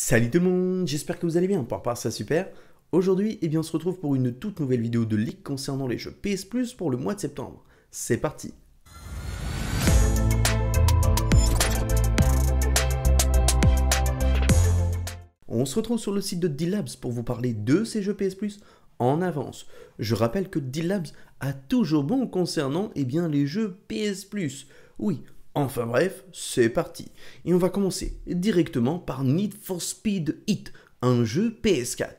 Salut tout le monde, j'espère que vous allez bien, pour part ça super. Aujourd'hui, eh bien, on se retrouve pour une toute nouvelle vidéo de leak concernant les jeux PS Plus pour le mois de septembre. C'est parti On se retrouve sur le site de D-Labs pour vous parler de ces jeux PS Plus en avance. Je rappelle que D-Labs a toujours bon concernant eh bien, les jeux PS Plus. Oui, Enfin bref, c'est parti. Et on va commencer directement par Need for Speed Heat, un jeu PS4.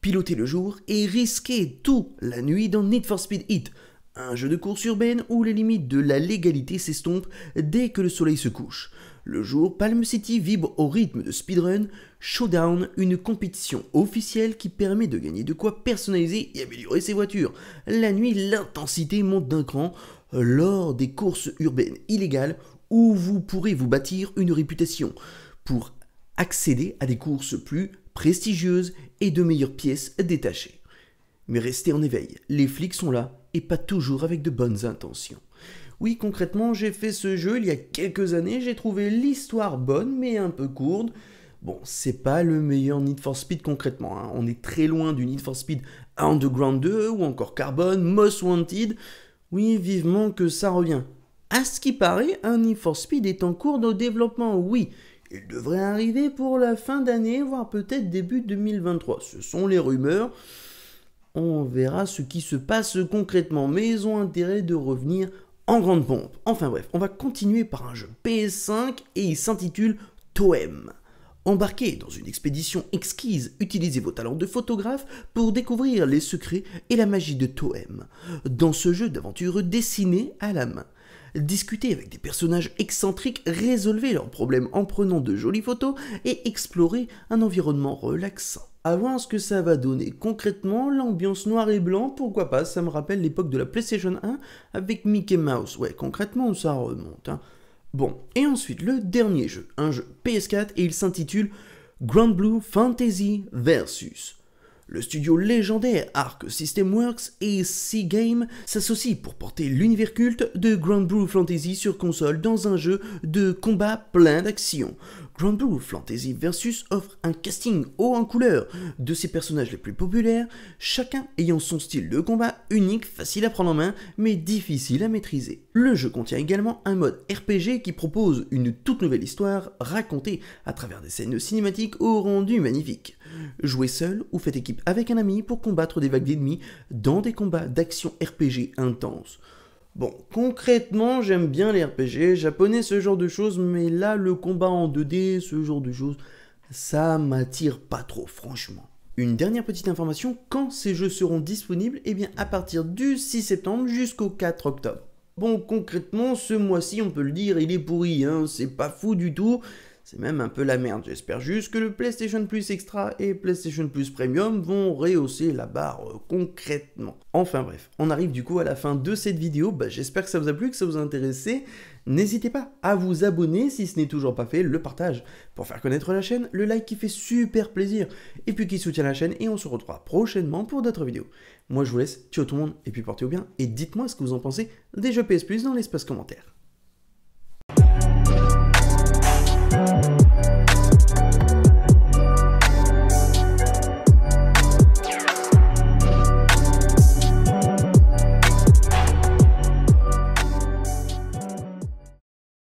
Piloter le jour et risquer tout la nuit dans Need for Speed Heat, un jeu de course urbaine où les limites de la légalité s'estompent dès que le soleil se couche. Le jour, Palm City vibre au rythme de Speedrun Showdown, une compétition officielle qui permet de gagner de quoi personnaliser et améliorer ses voitures. La nuit, l'intensité monte d'un cran lors des courses urbaines illégales où vous pourrez vous bâtir une réputation pour accéder à des courses plus prestigieuses et de meilleures pièces détachées. Mais restez en éveil, les flics sont là et pas toujours avec de bonnes intentions. Oui, concrètement, j'ai fait ce jeu il y a quelques années, j'ai trouvé l'histoire bonne mais un peu courte. Bon, c'est pas le meilleur Need for Speed concrètement, hein. on est très loin du Need for Speed Underground 2 ou encore Carbon, Most Wanted. Oui, vivement que ça revient. À ce qui paraît, un E4 Speed est en cours de développement, oui. Il devrait arriver pour la fin d'année, voire peut-être début 2023. Ce sont les rumeurs. On verra ce qui se passe concrètement, mais ils ont intérêt de revenir en grande pompe. Enfin bref, on va continuer par un jeu PS5 et il s'intitule Toem. Embarquez dans une expédition exquise, utilisez vos talents de photographe pour découvrir les secrets et la magie de Toem, dans ce jeu d'aventure dessiné à la main discuter avec des personnages excentriques, résolver leurs problèmes en prenant de jolies photos et explorer un environnement relaxant. A voir ce que ça va donner concrètement, l'ambiance noir et blanc, pourquoi pas, ça me rappelle l'époque de la PlayStation 1 avec Mickey Mouse, ouais concrètement ça remonte. Hein. Bon, et ensuite le dernier jeu, un jeu PS4 et il s'intitule Grand Blue Fantasy Versus. Le studio légendaire Arc System Works et Seagame s'associent pour porter l'univers culte de Grand Blue Fantasy sur console dans un jeu de combat plein d'action. Grand Blue Fantasy Versus offre un casting haut en couleur de ses personnages les plus populaires, chacun ayant son style de combat unique, facile à prendre en main, mais difficile à maîtriser. Le jeu contient également un mode RPG qui propose une toute nouvelle histoire racontée à travers des scènes cinématiques au rendu magnifique. Jouez seul ou faites équipe avec un ami pour combattre des vagues d'ennemis dans des combats d'action RPG intenses. Bon, concrètement, j'aime bien les RPG japonais, ce genre de choses, mais là, le combat en 2D, ce genre de choses, ça m'attire pas trop, franchement. Une dernière petite information, quand ces jeux seront disponibles Eh bien, à partir du 6 septembre jusqu'au 4 octobre. Bon, concrètement, ce mois-ci, on peut le dire, il est pourri, hein, c'est pas fou du tout. C'est même un peu la merde. J'espère juste que le PlayStation Plus Extra et PlayStation Plus Premium vont rehausser la barre euh, concrètement. Enfin bref, on arrive du coup à la fin de cette vidéo. Bah, j'espère que ça vous a plu, que ça vous a intéressé. N'hésitez pas à vous abonner si ce n'est toujours pas fait, le partage pour faire connaître la chaîne, le like qui fait super plaisir et puis qui soutient la chaîne et on se retrouve prochainement pour d'autres vidéos. Moi je vous laisse, ciao tout le monde et puis portez-vous bien et dites-moi ce que vous en pensez des jeux PS Plus dans l'espace commentaire.